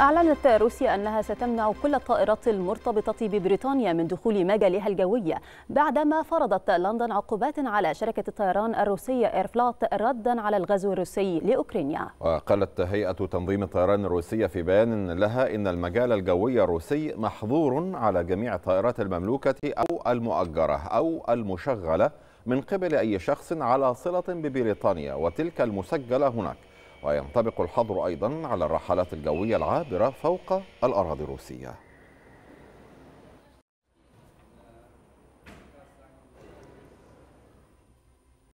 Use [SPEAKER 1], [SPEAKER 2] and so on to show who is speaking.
[SPEAKER 1] أعلنت روسيا أنها ستمنع كل الطائرات المرتبطة ببريطانيا من دخول مجالها الجوية بعدما فرضت لندن عقوبات على شركة الطيران الروسية إيرفلات ردا على الغزو الروسي لأوكرانيا
[SPEAKER 2] وقالت هيئة تنظيم الطيران الروسية في بيان لها إن المجال الجوي الروسي محظور على جميع الطائرات المملوكة أو المؤجرة أو المشغلة من قبل أي شخص على صلة ببريطانيا وتلك المسجلة هناك وينطبق الحظر أيضا على الرحلات الجوية العابرة فوق الأراضي الروسية